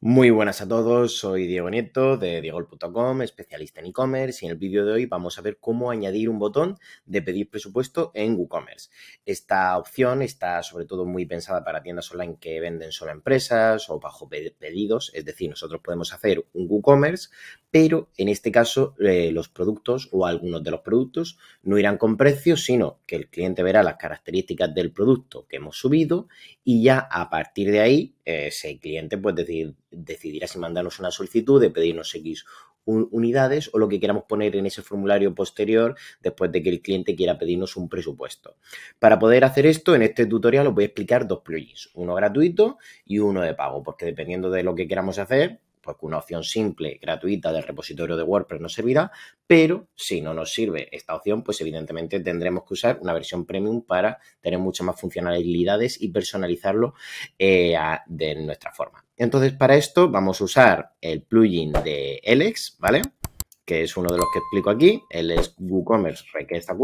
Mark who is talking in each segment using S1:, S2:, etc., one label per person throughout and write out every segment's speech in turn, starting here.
S1: Muy buenas a todos, soy Diego Nieto de diegol.com, especialista en e-commerce y en el vídeo de hoy vamos a ver cómo añadir un botón de pedir presupuesto en WooCommerce. Esta opción está sobre todo muy pensada para tiendas online que venden solo empresas o bajo pedidos, es decir, nosotros podemos hacer un WooCommerce, pero en este caso eh, los productos o algunos de los productos no irán con precio, sino que el cliente verá las características del producto que hemos subido y ya a partir de ahí ese eh, cliente pues decidir, decidirá si mandarnos una solicitud de pedirnos X unidades o lo que queramos poner en ese formulario posterior después de que el cliente quiera pedirnos un presupuesto. Para poder hacer esto, en este tutorial os voy a explicar dos plugins, uno gratuito y uno de pago, porque dependiendo de lo que queramos hacer, pues una opción simple, gratuita del repositorio de WordPress nos servirá, pero si no nos sirve esta opción, pues evidentemente tendremos que usar una versión premium para tener muchas más funcionalidades y personalizarlo eh, de nuestra forma. Entonces, para esto vamos a usar el plugin de Elex, ¿vale? que es uno de los que explico aquí. el es WooCommerce Request a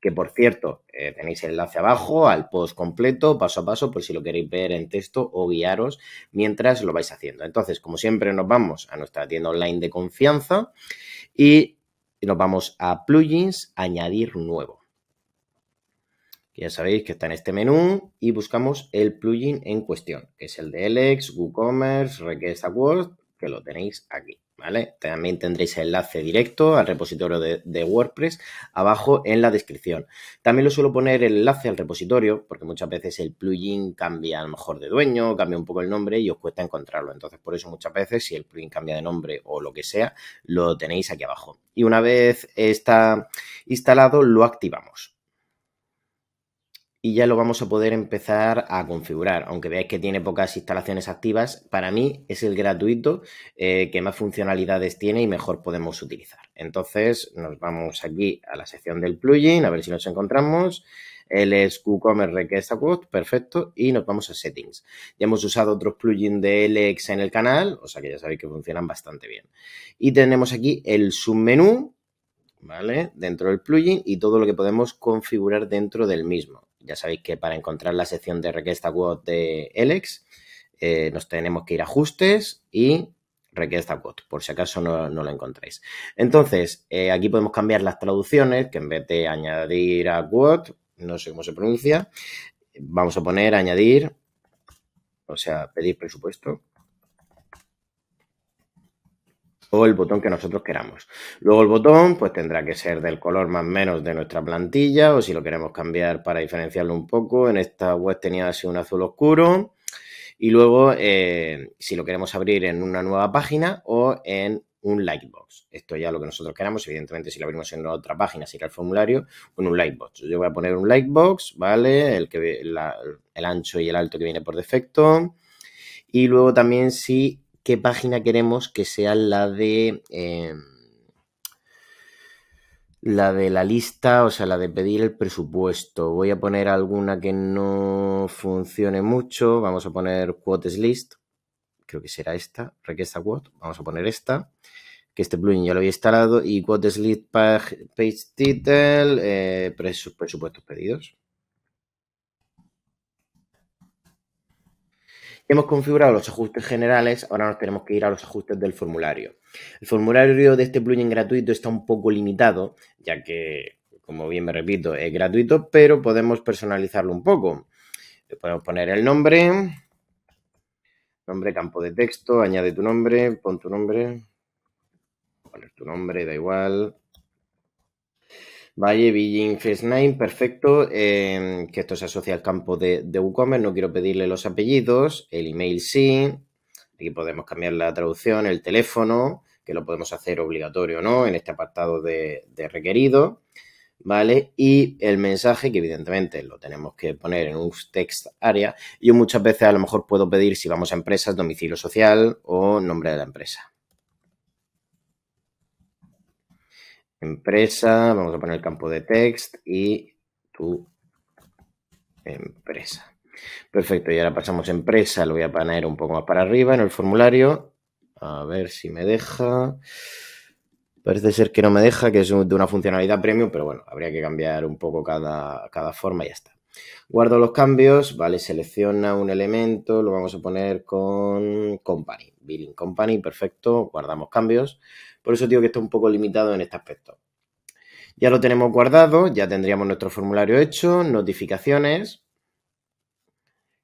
S1: que por cierto, eh, tenéis el enlace abajo al post completo, paso a paso, por si lo queréis ver en texto o guiaros mientras lo vais haciendo. Entonces, como siempre, nos vamos a nuestra tienda online de confianza y nos vamos a plugins, añadir nuevo. Ya sabéis que está en este menú y buscamos el plugin en cuestión, que es el de Alex, WooCommerce, Request a que lo tenéis aquí. También tendréis el enlace directo al repositorio de, de, WordPress abajo en la descripción. También lo suelo poner el enlace al repositorio porque muchas veces el plugin cambia a lo mejor de dueño, cambia un poco el nombre y os cuesta encontrarlo. Entonces, por eso muchas veces si el plugin cambia de nombre o lo que sea, lo tenéis aquí abajo. Y una vez está instalado, lo activamos y ya lo vamos a poder empezar a configurar. Aunque veáis que tiene pocas instalaciones activas, para mí es el gratuito eh, que más funcionalidades tiene y mejor podemos utilizar. Entonces nos vamos aquí a la sección del plugin, a ver si nos encontramos. el es WooCommerce Request perfecto, y nos vamos a Settings. Ya hemos usado otros plugins de LX en el canal, o sea que ya sabéis que funcionan bastante bien. Y tenemos aquí el submenú, ¿vale? Dentro del plugin y todo lo que podemos configurar dentro del mismo. Ya sabéis que para encontrar la sección de Request Quote de Elex, eh, nos tenemos que ir a ajustes y Request Quote, por si acaso no, no lo encontráis. Entonces, eh, aquí podemos cambiar las traducciones, que en vez de añadir a Quote, no sé cómo se pronuncia, vamos a poner añadir, o sea, pedir presupuesto o el botón que nosotros queramos. Luego el botón pues tendrá que ser del color más o menos de nuestra plantilla o si lo queremos cambiar para diferenciarlo un poco. En esta web tenía así un azul oscuro y luego eh, si lo queremos abrir en una nueva página o en un lightbox. Esto ya lo que nosotros queramos, evidentemente si lo abrimos en otra página que el formulario con en un lightbox. Yo voy a poner un lightbox, ¿vale? El, que, el ancho y el alto que viene por defecto. Y luego también si qué página queremos que sea la de... Em, la de la lista, o sea, la de pedir el presupuesto. Voy a poner alguna que no funcione mucho. Vamos a poner quotes list. Creo que será esta, request Vamos a poner esta, que este plugin ya lo había instalado. Y quotes list page, page title, eh, presupuestos pedidos. Hemos configurado los ajustes generales, ahora nos tenemos que ir a los ajustes del formulario. El formulario de este plugin gratuito está un poco limitado, ya que, como bien me repito, es gratuito, pero podemos personalizarlo un poco. Le podemos poner el nombre, nombre, campo de texto, añade tu nombre, pon tu nombre, poner tu nombre, da igual, Vale, Beijing, first perfecto. Em, que esto se asocia al campo de, de, WooCommerce. No quiero pedirle los apellidos. El email sí. Aquí podemos cambiar la traducción, el teléfono, que lo podemos hacer obligatorio o no en este apartado de, de requerido. ¿vale? Y el mensaje, que evidentemente lo tenemos que poner en un text area, Yo muchas veces a lo mejor puedo pedir si vamos a empresas, domicilio social o nombre de la empresa. empresa, vamos a poner el campo de text y tu empresa. Perfecto, y ahora pasamos a empresa, lo voy a poner un poco más para arriba en el formulario. A ver si me deja. Parece ser que no me deja, que es de una funcionalidad premium, pero bueno, habría que cambiar un poco cada, forma y ya está. Guardo los cambios, vale, selecciona un elemento, lo vamos a poner con company, billing company, perfecto, guardamos cambios. Por eso digo que está un poco limitado en este aspecto. Ya lo tenemos guardado, ya tendríamos nuestro formulario hecho, notificaciones,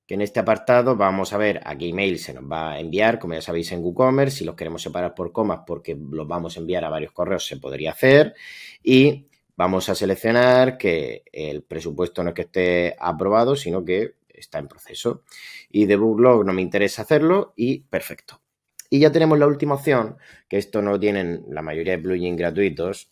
S1: que en este apartado vamos a ver a qué email se nos va a enviar, como ya sabéis en WooCommerce, si los queremos separar por comas porque los vamos a enviar a varios correos se podría hacer y vamos a seleccionar que el presupuesto no es que esté aprobado, sino que está en proceso. Y de Booklog no me interesa hacerlo y perfecto. Y ya tenemos la última opción, que esto no lo tienen la mayoría de plugins gratuitos,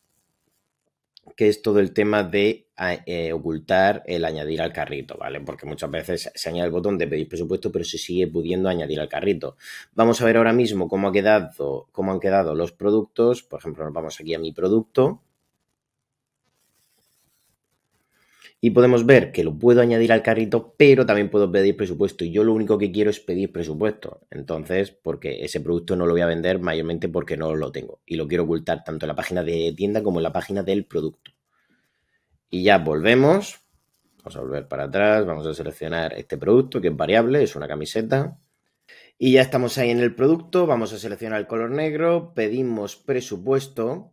S1: que es todo el tema de ah, eh, ocultar el añadir al carrito, ¿vale? Porque muchas veces se añade el botón de pedir presupuesto, pero se sigue pudiendo añadir al carrito. Vamos a ver ahora mismo cómo, ha quedado, cómo han quedado los productos. Por ejemplo, nos vamos aquí a mi producto y podemos ver que lo puedo añadir al carrito, pero también puedo pedir presupuesto y yo lo único que quiero es pedir presupuesto. Entonces, porque ese producto no lo voy a vender mayormente porque no lo tengo y lo quiero ocultar tanto en la página de tienda como en la página del producto. Y ya volvemos. Vamos a volver para atrás, vamos a seleccionar este producto que es variable, es una camiseta. Y ya estamos ahí en el producto, vamos a seleccionar el color negro, pedimos presupuesto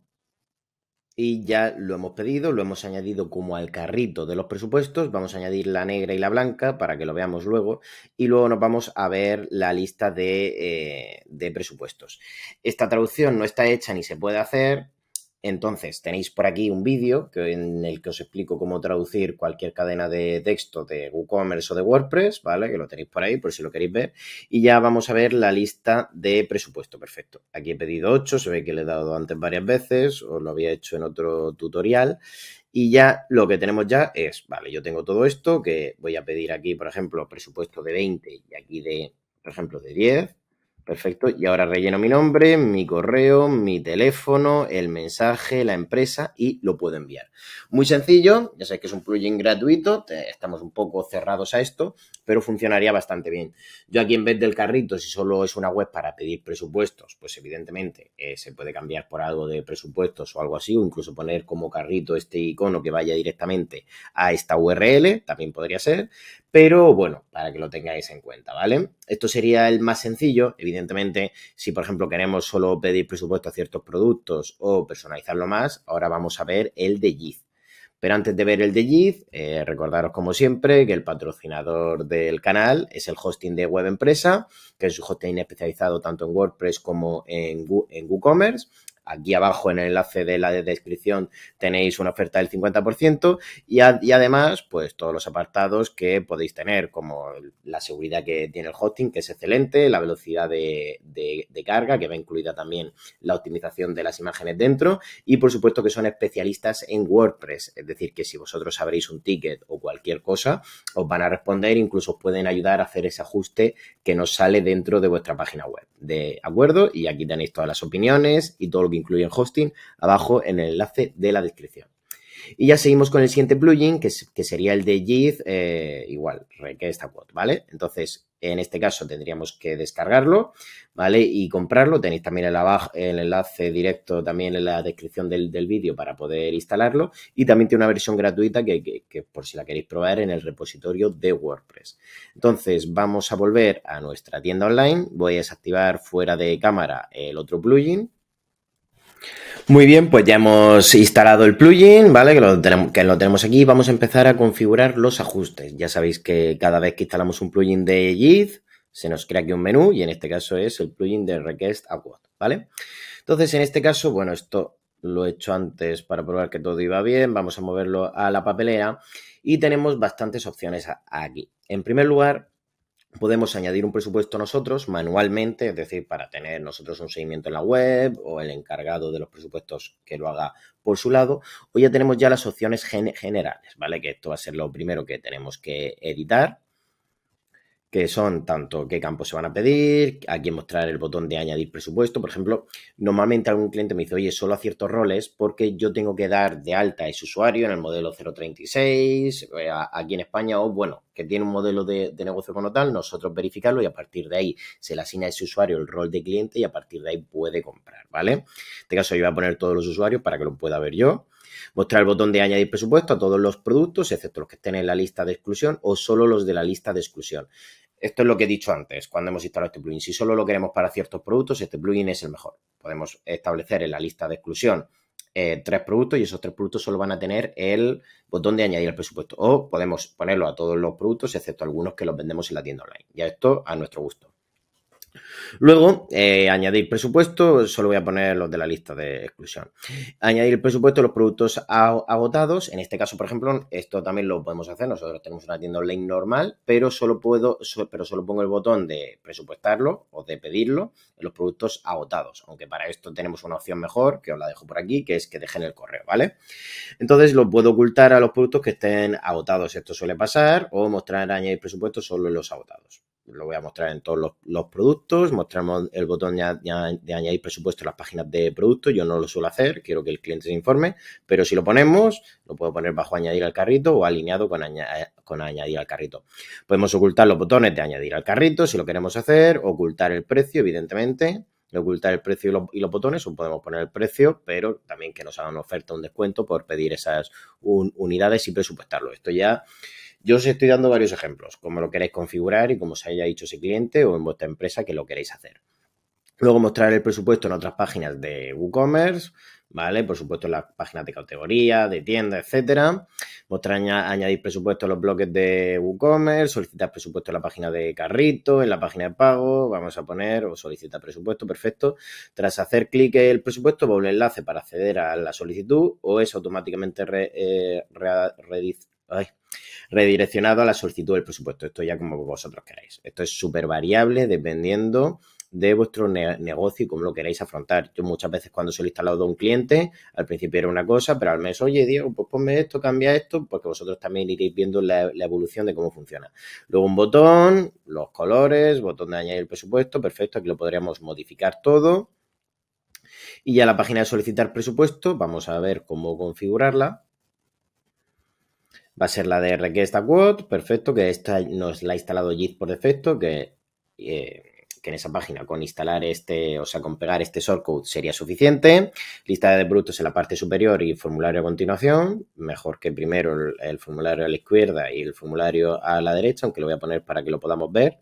S1: y ya lo hemos pedido, lo hemos añadido como al carrito de los presupuestos, vamos a añadir la negra y la blanca para que lo veamos luego y luego nos vamos a ver la lista de, eh, de presupuestos. Esta traducción no está hecha ni se puede hacer, entonces, tenéis por aquí un vídeo en el que os explico cómo traducir cualquier cadena de texto de WooCommerce o de WordPress, ¿vale? Que lo tenéis por ahí por si lo queréis ver. Y ya vamos a ver la lista de presupuesto. Perfecto. Aquí he pedido 8, se ve que le he dado antes varias veces, os lo había hecho en otro tutorial. Y ya lo que tenemos ya es, vale, yo tengo todo esto, que voy a pedir aquí, por ejemplo, presupuesto de 20 y aquí de, por ejemplo, de 10, Perfecto. Y ahora relleno mi nombre, mi correo, mi teléfono, el mensaje, la empresa y lo puedo enviar. Muy sencillo, ya sé que es un plugin gratuito, estamos un poco cerrados a esto, pero funcionaría bastante bien. Yo aquí en vez del carrito, si solo es una web para pedir presupuestos, pues evidentemente eh, se puede cambiar por algo de presupuestos o algo así, o incluso poner como carrito este icono que vaya directamente a esta URL, también podría ser, pero bueno, para que lo tengáis en cuenta, ¿vale? Esto sería el más sencillo, evidentemente, si por ejemplo queremos solo pedir presupuesto a ciertos productos o personalizarlo más, ahora vamos a ver el de gift Pero antes de ver el de gift eh, recordaros como siempre que el patrocinador del canal es el hosting de Web Empresa, que es un hosting especializado tanto en WordPress como en, en WooCommerce Aquí abajo en el enlace de la descripción tenéis una oferta del 50% y, además, pues todos los apartados que podéis tener, como la seguridad que tiene el hosting, que es excelente, la velocidad de, carga, que va incluida también la optimización de las imágenes dentro y por supuesto que son especialistas en WordPress, es decir, que si vosotros abréis un ticket o cualquier cosa, os van a responder, incluso os pueden ayudar a hacer ese ajuste que nos sale dentro de vuestra página web. ¿De acuerdo? Y aquí tenéis todas las opiniones y todo lo que que incluyen hosting, abajo en el enlace de la descripción. Y ya seguimos con el siguiente plugin, que, sería el de JIT, eh, igual, request ¿vale? Entonces, en este caso tendríamos que descargarlo, ¿vale? Y comprarlo. Tenéis también el, abajo, el enlace directo también en la descripción del, vídeo para poder instalarlo. Y también tiene una versión gratuita que, por si la queréis probar en el repositorio de WordPress. Entonces, vamos a volver a nuestra tienda online. Voy a desactivar fuera de cámara el otro plugin muy bien, pues ya hemos instalado el plugin, ¿vale? Que lo, tenemos, que lo tenemos aquí. Vamos a empezar a configurar los ajustes. Ya sabéis que cada vez que instalamos un plugin de JIT, se nos crea aquí un menú y en este caso es el plugin de Request Award, ¿vale? Entonces, en este caso, bueno, esto lo he hecho antes para probar que todo iba bien. Vamos a moverlo a la papelera y tenemos bastantes opciones aquí. En primer lugar, podemos añadir un presupuesto nosotros manualmente, es decir, para tener nosotros un seguimiento en la web o el encargado de los presupuestos que lo haga por su lado, o ya tenemos ya las opciones generales, ¿vale? Que esto va a ser lo primero que tenemos que editar que son tanto qué campos se van a pedir, a quién mostrar el botón de añadir presupuesto. Por ejemplo, normalmente algún cliente me dice, oye, solo a ciertos roles porque yo tengo que dar de alta a ese usuario en el modelo 036, eh, aquí en España, o bueno, que tiene un modelo de, negocio como tal, nosotros verificarlo y a partir de ahí se le asigna a ese usuario el rol de cliente y a partir de ahí puede comprar, ¿vale? En este caso yo voy a poner todos los usuarios para que lo pueda ver yo. Mostrar el botón de añadir presupuesto a todos los productos, excepto los que estén en la lista de exclusión o solo los de la lista de exclusión. Esto es lo que he dicho antes, cuando hemos instalado este plugin. Si solo lo queremos para ciertos productos, este plugin es el mejor. Podemos establecer en la lista de exclusión eh, tres productos y esos tres productos solo van a tener el botón de añadir el presupuesto. O podemos ponerlo a todos los productos, excepto algunos que los vendemos en la tienda online. Ya esto a nuestro gusto. Luego, eh, añadir presupuesto, solo voy a poner los de la lista de exclusión. Añadir presupuesto los productos agotados. En este caso, por ejemplo, esto también lo podemos hacer. Nosotros tenemos una tienda online normal, pero solo puedo, pero solo pongo el botón de presupuestarlo o de pedirlo en los productos agotados. Aunque para esto tenemos una opción mejor, que os la dejo por aquí, que es que dejen el correo, ¿vale? Entonces lo puedo ocultar a los productos que estén agotados. Esto suele pasar, o mostrar añadir presupuesto solo en los agotados lo voy a mostrar en todos los, productos, mostramos el botón de, añadir presupuesto en las páginas de productos yo no lo suelo hacer, quiero que el cliente se informe, pero si lo ponemos, lo puedo poner bajo añadir al carrito o alineado con, eh, con añadir al carrito. Podemos ocultar los botones de añadir al carrito si lo queremos hacer, ocultar el precio, evidentemente, ocultar el precio y los, botones, o podemos poner el precio, pero también que nos hagan oferta un descuento por pedir esas unidades y presupuestarlo. Esto ya yo os estoy dando varios ejemplos, cómo lo queréis configurar y cómo se haya dicho ese cliente o en vuestra empresa que lo queréis hacer. Luego mostrar el presupuesto en otras páginas de WooCommerce, ¿vale? Por supuesto, en las páginas de categoría, de tienda, etcétera. Mostrar añadir presupuesto a los bloques de WooCommerce, solicitar presupuesto en la página de carrito, en la página de pago, vamos a poner, o solicitar presupuesto, perfecto. Tras hacer clic en el presupuesto, va un enlace para acceder a la solicitud o es automáticamente re, eh, redireccionado a la solicitud del presupuesto. Esto ya como vosotros queráis. Esto es súper variable dependiendo de vuestro negocio y cómo lo queréis afrontar. Yo muchas veces cuando se lo he instalado a un cliente, al principio era una cosa, pero al mes, oye, Diego, pues ponme esto, cambia esto, porque vosotros también iréis viendo la, la evolución de cómo funciona. Luego un botón, los colores, botón de añadir el presupuesto, perfecto, aquí lo podríamos modificar todo. Y ya la página de solicitar presupuesto, vamos a ver cómo configurarla va a ser la de request quote, perfecto, que esta nos la ha instalado JIT por defecto, eh, que, en esa página con instalar este, o sea, con pegar este code sería suficiente. Lista de brutos en la parte superior y formulario a continuación, mejor que primero el, formulario a la izquierda y el formulario a la derecha, aunque lo voy a poner para que lo podamos ver.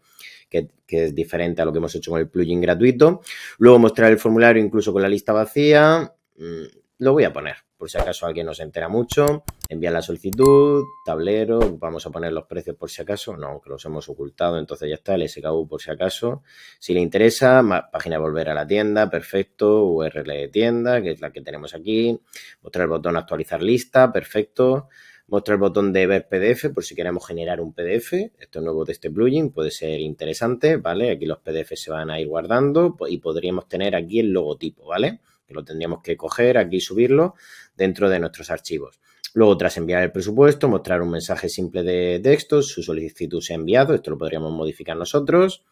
S1: Que, que, es diferente a lo que hemos hecho con el plugin gratuito. Luego mostrar el formulario incluso con la lista vacía. Mm, lo voy a poner por si acaso alguien nos entera mucho, envían la solicitud, tablero, vamos a poner los precios por si acaso, no, que los hemos ocultado, entonces ya está, el SKU por si acaso, si le interesa, página de volver a la tienda, perfecto, URL de tienda, que es la que tenemos aquí, mostrar el botón actualizar lista, perfecto, mostrar el botón de ver PDF por si queremos generar un PDF. Esto es nuevo de este plugin, puede ser interesante, ¿vale? Aquí los PDF se van a ir guardando y podríamos tener aquí el logotipo, ¿vale? lo tendríamos que coger aquí y subirlo dentro de nuestros archivos. Luego, tras enviar el presupuesto, mostrar un mensaje simple de texto, su solicitud se ha enviado, esto lo podríamos modificar nosotros.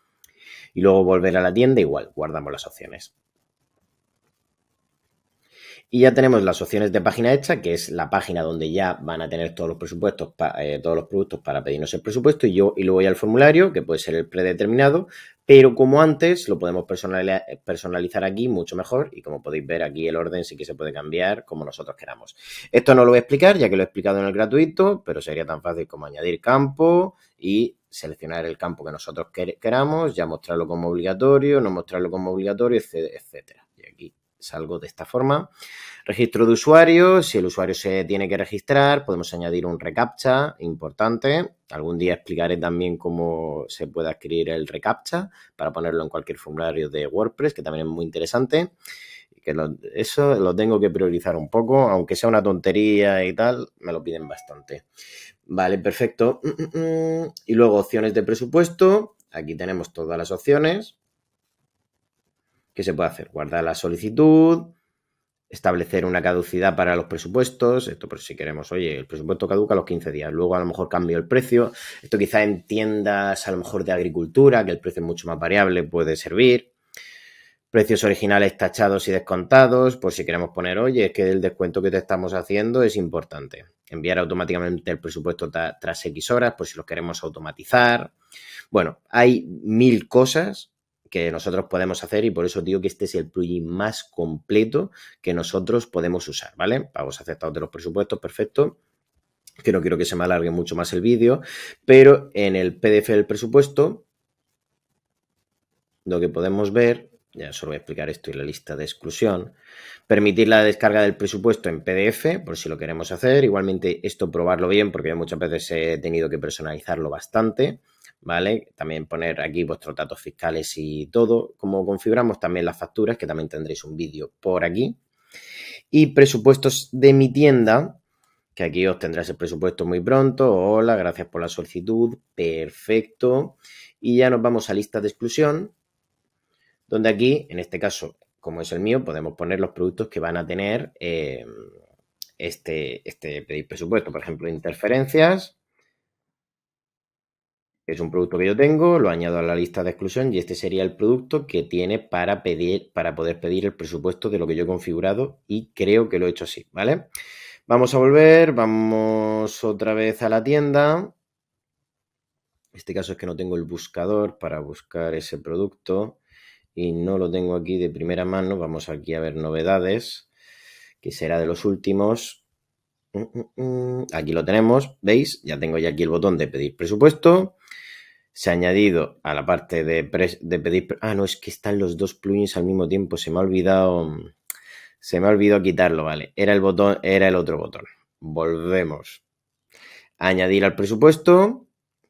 S1: Y luego volver a la tienda, igual, guardamos las opciones. Y ya tenemos las opciones de página hecha, que es la página donde ya van a tener todos los presupuestos, eh, todos los productos para pedirnos el presupuesto. Y, yo, y luego ya el formulario, que puede ser el predeterminado, pero como antes, lo podemos personalizar aquí mucho mejor y como podéis ver aquí el orden sí que se puede cambiar como nosotros queramos. Esto no lo voy a explicar ya que lo he explicado en el gratuito, pero sería tan fácil como añadir campo y seleccionar el campo que nosotros queramos, ya mostrarlo como obligatorio, no mostrarlo como obligatorio, etcétera. Y aquí salgo de esta forma. Registro de usuario, si el usuario se tiene que registrar, podemos añadir un reCAPTCHA importante. Algún día explicaré también cómo se puede adquirir el reCAPTCHA para ponerlo en cualquier formulario de WordPress, que también es muy interesante. Que eso lo tengo que priorizar un poco, aunque sea una tontería y tal, me lo piden bastante. Vale, perfecto. Y luego opciones de presupuesto. Aquí tenemos todas las opciones ¿Qué se puede hacer? Guardar la solicitud, establecer una caducidad para los presupuestos, esto por pues, si queremos, oye, el presupuesto caduca a los 15 días, luego a lo mejor cambio el precio, esto quizá en tiendas a lo mejor de agricultura, que el precio es mucho más variable, puede servir. Precios originales tachados y descontados, por si queremos poner, oye, es que el descuento que te estamos haciendo es importante. Enviar automáticamente el presupuesto tras X horas, por si lo queremos automatizar. Bueno, hay mil cosas que nosotros podemos hacer y por eso digo que este es el plugin más completo que nosotros podemos usar, ¿vale? Pagos aceptados de los presupuestos, perfecto que no quiero que se me alargue mucho más el vídeo, pero en el PDF del presupuesto lo que podemos ver, ya solo voy a explicar esto y la lista de exclusión, permitir la descarga del presupuesto en PDF por si lo queremos hacer, igualmente esto probarlo bien porque muchas veces he tenido que personalizarlo bastante, ¿vale? También poner aquí vuestros datos fiscales y todo, como configuramos también las facturas, que también tendréis un vídeo por aquí. Y presupuestos de mi tienda, que aquí os tendrás el presupuesto muy pronto. Hola, gracias por la solicitud, perfecto. Y ya nos vamos a lista de exclusión, donde aquí, en este caso, como es el mío, podemos poner los productos que van a tener eh, este, este presupuesto. Por ejemplo, interferencias, es un producto que yo tengo, lo añado a la lista de exclusión y este sería el producto que tiene para, pedir, para poder pedir el presupuesto de lo que yo he configurado y creo que lo he hecho así, ¿vale? Vamos a volver, vamos otra vez a la tienda. En este caso es que no tengo el buscador para buscar ese producto y no lo tengo aquí de primera mano. Vamos aquí a ver novedades, que será de los últimos. Mm, mm, mm. Aquí lo tenemos, ¿veis? Ya tengo ya aquí el botón de pedir presupuesto se ha añadido a la parte de, pedir... Ah, no, es que están los dos plugins al mismo tiempo. Se me ha olvidado... Se me ha olvidado quitarlo, ¿vale? Era el botón, era el otro botón. Volvemos. Añadir al presupuesto,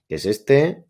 S1: que es este.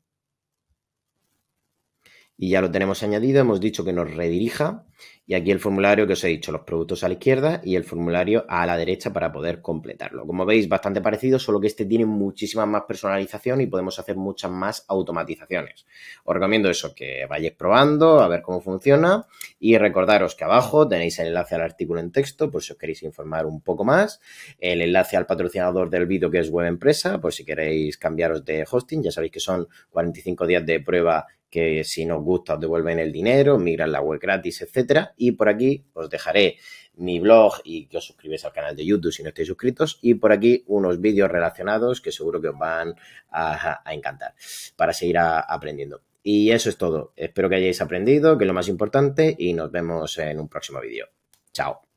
S1: Y ya lo tenemos añadido. Hemos dicho que nos redirija. Y aquí el formulario que os he dicho, los productos a la izquierda y el formulario a la derecha para poder completarlo. Como veis, bastante parecido, solo que este tiene muchísima más personalización y podemos hacer muchas más automatizaciones. Os recomiendo eso, que vayáis probando, a ver cómo funciona. Y recordaros que abajo tenéis el enlace al artículo en texto, por si os queréis informar un poco más. El enlace al patrocinador del vídeo, que es Web Empresa, por si queréis cambiaros de hosting. Ya sabéis que son 45 días de prueba que si nos gusta os devuelven el dinero, migran la web gratis, etcétera, y por aquí os dejaré mi blog y que os suscribáis al canal de YouTube si no estáis suscritos. Y por aquí unos vídeos relacionados que seguro que os van a, encantar para seguir aprendiendo. Y eso es todo. Espero que hayáis aprendido, que es lo más importante, y nos vemos en un próximo vídeo. Chao.